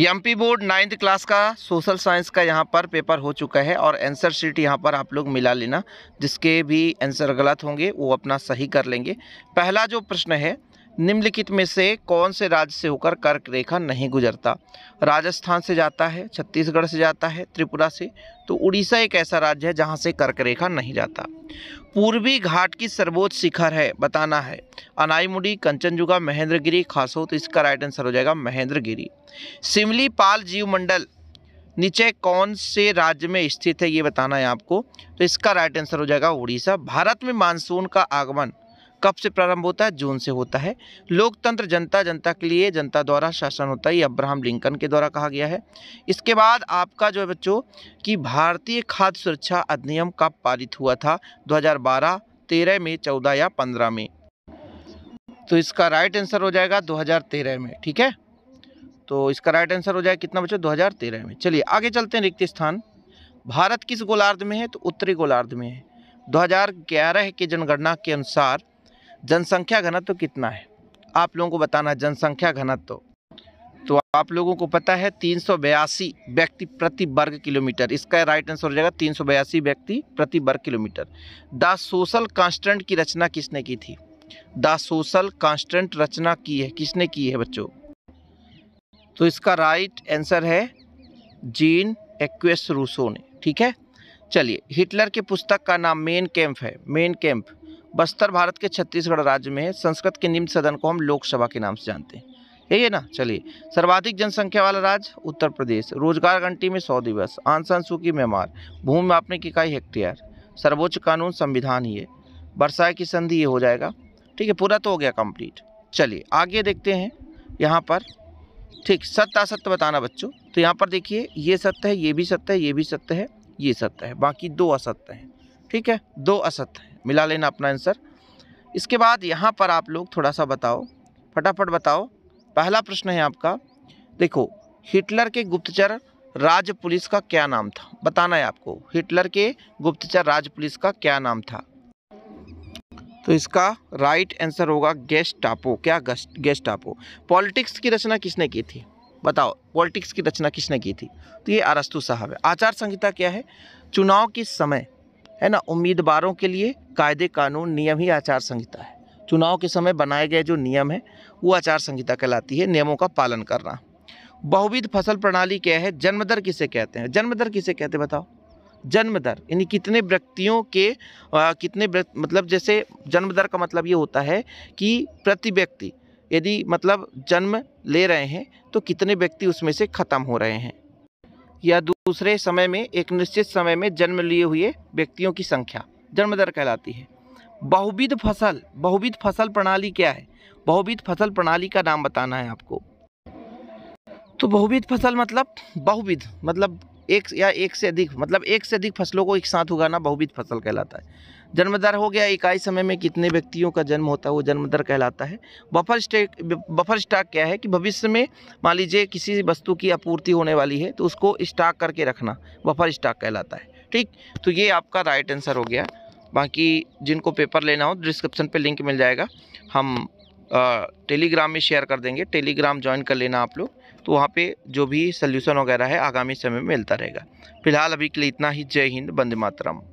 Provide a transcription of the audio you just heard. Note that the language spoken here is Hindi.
एमपी बोर्ड नाइन्थ क्लास का सोशल साइंस का यहाँ पर पेपर हो चुका है और आंसर शीट यहाँ पर आप लोग मिला लेना जिसके भी आंसर गलत होंगे वो अपना सही कर लेंगे पहला जो प्रश्न है निम्नलिखित में से कौन से राज्य से होकर कर्क रेखा नहीं गुजरता राजस्थान से जाता है छत्तीसगढ़ से जाता है त्रिपुरा से तो उड़ीसा एक ऐसा राज्य है जहाँ से कर्क रेखा नहीं जाता पूर्वी घाट की सर्वोच्च शिखर है बताना है अनाईमुडी कंचनजुगा महेंद्रगिरी खासो तो इसका राइट आंसर हो जाएगा महेंद्रगिरी जीव मंडल नीचे कौन से राज्य में स्थित है ये बताना है आपको तो इसका राइट आंसर हो जाएगा उड़ीसा भारत में मानसून का आगमन कब से प्रारंभ होता है जून से होता है लोकतंत्र जनता जनता के लिए जनता द्वारा शासन होता है ये अब्राहम लिंकन के द्वारा कहा गया है इसके बाद आपका जो है बच्चों कि भारतीय खाद्य सुरक्षा अधिनियम कब पारित हुआ था 2012 13 में 14 या 15 में तो इसका राइट आंसर हो जाएगा 2013 में ठीक है तो इसका राइट आंसर हो जाएगा कितना बच्चों तेरह में चलिए आगे चलते हैं रिक्त स्थान भारत किस गोलार्ध में है तो उत्तरी गोलार्ध में है 2011 के जनगणना के अनुसार जनसंख्या घनत्व तो कितना है आप लोगों को बताना जनसंख्या घनत्व तो।, तो आप लोगों को पता है तीन व्यक्ति प्रति वर्ग किलोमीटर इसका राइट आंसर हो जाएगा तीन व्यक्ति प्रति वर्ग किलोमीटर द सोशल कांस्टेंट की रचना किसने की थी द सोशल कांस्टेंट रचना की है किसने की है बच्चों तो इसका राइट आंसर है जीन एक्वेस रूसो ने ठीक है चलिए हिटलर के पुस्तक का नाम मेन कैंप है मेन कैंप बस्तर भारत के छत्तीसगढ़ राज्य में है संस्कृत के निम्न सदन को हम लोकसभा के नाम से जानते हैं यही है ना चलिए सर्वाधिक जनसंख्या वाला राज्य उत्तर प्रदेश रोजगार घंटी में सौ दिवस आंसन की मेमार भूमि मापने की इकाई हेक्टेयर सर्वोच्च कानून संविधान ही है वर्षा की संधि ये हो जाएगा ठीक है पूरा तो हो गया कंप्लीट चलिए आगे देखते हैं यहाँ पर ठीक सत्य असत्य बताना बच्चों तो यहाँ पर देखिए ये सत्य है ये भी सत्य है ये भी सत्य है ये सत्य है बाकी दो असत्य हैं ठीक है दो असत्य है मिला लेना अपना आंसर इसके बाद यहाँ पर आप लोग थोड़ा सा बताओ फटाफट बताओ पहला प्रश्न है आपका देखो हिटलर के गुप्तचर राज पुलिस का क्या नाम था बताना है आपको हिटलर के गुप्तचर राज पुलिस का क्या नाम था तो इसका राइट आंसर होगा गेस्ट आपो क्या गेस्ट आपो पॉलिटिक्स की रचना किसने की थी बताओ पॉलिटिक्स की रचना किसने की थी तो ये अरस्तु साहब है आचार संहिता क्या है चुनाव के समय है ना उम्मीदवारों के लिए कायदे कानून नियम ही आचार संहिता है चुनाव के समय बनाए गए जो नियम है वो आचार संहिता कहलाती है नियमों का पालन करना बहुविध फसल प्रणाली क्या है जन्मदर किसे कहते हैं जन्मदर किसे कहते हैं बताओ जन्मदर यानी कितने व्यक्तियों के आ, कितने मतलब जैसे जन्मदर का मतलब ये होता है कि प्रति व्यक्ति यदि मतलब जन्म ले रहे हैं तो कितने व्यक्ति उसमें से ख़त्म हो रहे हैं या दूसरे समय में एक निश्चित समय में जन्म लिए हुए व्यक्तियों की संख्या जन्म दर कहलाती है बहुविध फसल बहुविध फसल प्रणाली क्या है बहुविध फसल प्रणाली का नाम बताना है आपको तो बहुविध फसल मतलब बहुविध मतलब एक या एक से अधिक मतलब एक से अधिक फसलों को एक साथ उगाना बहुविध फसल कहलाता है जन्मदर हो गया इकाई समय में कितने व्यक्तियों का जन्म होता है वो जन्मदर कहलाता है बफर स्टेक बफर स्टॉक क्या है कि भविष्य में मान लीजिए किसी वस्तु की आपूर्ति होने वाली है तो उसको स्टॉक करके रखना बफर स्टॉक कहलाता है ठीक तो ये आपका राइट आंसर हो गया बाकी जिनको पेपर लेना हो डिस्क्रिप्शन पर लिंक मिल जाएगा हम टेलीग्राम में शेयर कर देंगे टेलीग्राम ज्वाइन कर लेना आप लोग तो वहाँ पे जो भी सल्यूशन वगैरह है आगामी समय में मिलता रहेगा फिलहाल अभी के लिए इतना ही जय हिंद बंदे मातरम